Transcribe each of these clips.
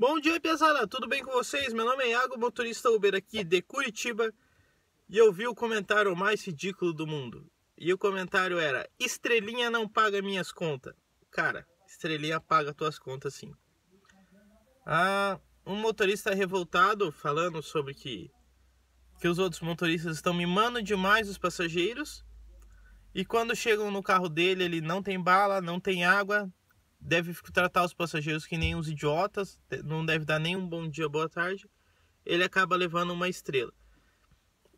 Bom dia, pesada! Tudo bem com vocês? Meu nome é Iago, motorista Uber aqui de Curitiba. E eu vi o comentário mais ridículo do mundo. E o comentário era: Estrelinha não paga minhas contas. Cara, estrelinha paga tuas contas sim. Ah, um motorista revoltado falando sobre que, que os outros motoristas estão mimando demais os passageiros. E quando chegam no carro dele, ele não tem bala, não tem água, deve tratar os passageiros que nem os idiotas, não deve dar nenhum bom dia, boa tarde. Ele acaba levando uma estrela.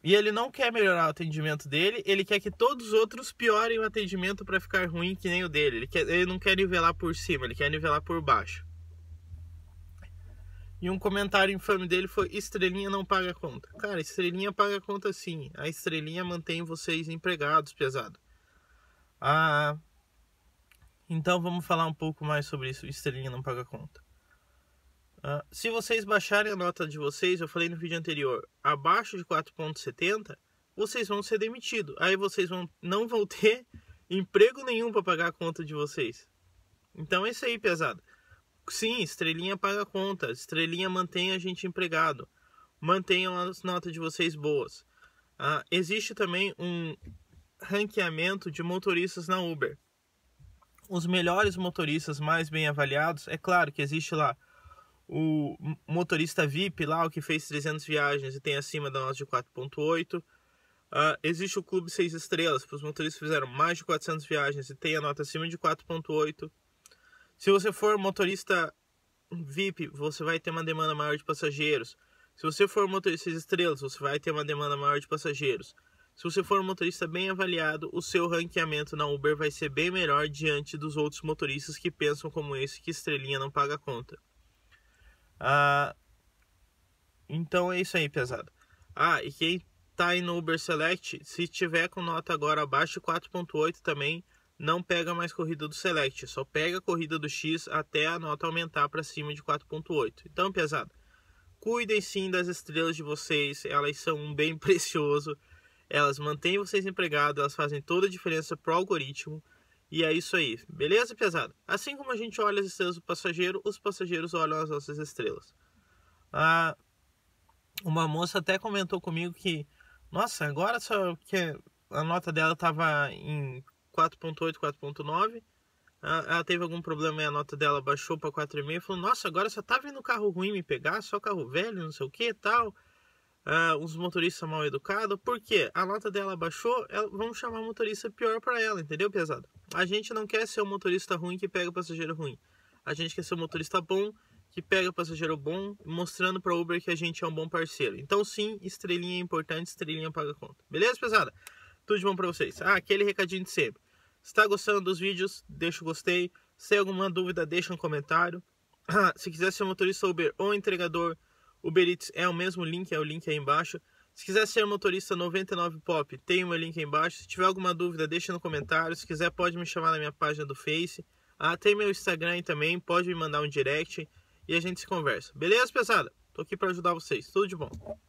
E ele não quer melhorar o atendimento dele, ele quer que todos os outros piorem o atendimento para ficar ruim que nem o dele. Ele, quer, ele não quer nivelar por cima, ele quer nivelar por baixo. E um comentário infame dele foi: Estrelinha não paga conta. Cara, estrelinha paga conta sim. A estrelinha mantém vocês empregados, pesado. A ah, então vamos falar um pouco mais sobre isso. Estrelinha não paga conta. Uh, se vocês baixarem a nota de vocês, eu falei no vídeo anterior, abaixo de 4,70, vocês vão ser demitidos. Aí vocês vão, não vão ter emprego nenhum para pagar a conta de vocês. Então é isso aí, pesado. Sim, estrelinha paga conta, estrelinha mantém a gente empregado. Mantenham as notas de vocês boas. Uh, existe também um ranqueamento de motoristas na Uber os melhores motoristas mais bem avaliados. É claro que existe lá o motorista VIP lá, o que fez 300 viagens e tem acima da nota de 4.8. Uh, ah, existe o Clube 6 Estrelas, para os motoristas que fizeram mais de 400 viagens e tem a nota acima de 4.8. Se você for motorista VIP, você vai ter uma demanda maior de passageiros. Se você for motorista 6 estrelas, você vai ter uma demanda maior de passageiros. Se você for um motorista bem avaliado, o seu ranqueamento na Uber vai ser bem melhor diante dos outros motoristas que pensam como esse que estrelinha não paga conta. Ah, então é isso aí, pesado. Ah, e quem tá aí no Uber Select, se tiver com nota agora abaixo de 4.8 também, não pega mais corrida do Select, só pega a corrida do X até a nota aumentar para cima de 4.8. Então, pesado, cuidem sim das estrelas de vocês, elas são um bem precioso elas mantêm vocês empregados, elas fazem toda a diferença pro algoritmo. E é isso aí, beleza, pesado? Assim como a gente olha as estrelas do passageiro, os passageiros olham as nossas estrelas. Ah, uma moça até comentou comigo que, nossa, agora só que a nota dela estava em 4.8, 4.9. Ah, ela teve algum problema e a nota dela baixou para 4,5 e falou: Nossa, agora só tá vindo carro ruim me pegar, só carro velho, não sei o que tal ah, uns motoristas mal educados, porque a nota dela baixou, ela, vamos chamar motorista pior para ela, entendeu, pesado? A gente não quer ser um motorista ruim que pega o passageiro ruim. A gente quer ser um motorista bom que pega o passageiro bom, mostrando para Uber que a gente é um bom parceiro. Então, sim, estrelinha é importante, estrelinha paga conta. Beleza, pesada? Tudo de bom para vocês. Ah, aquele recadinho de sempre. Se tá gostando dos vídeos, deixa o gostei. Se tem alguma dúvida, deixa um comentário. Ah, se quiser ser motorista Uber ou entregador, Uber Eats é o mesmo link, é o link aí embaixo. Se quiser ser motorista 99 Pop, tem o meu link aí embaixo. Se tiver alguma dúvida, deixa no comentário. Se quiser, pode me chamar na minha página do Face. Ah, tem meu Instagram aí também, pode me mandar um direct e a gente se conversa. Beleza, pesada? Tô aqui para ajudar vocês. Tudo de bom.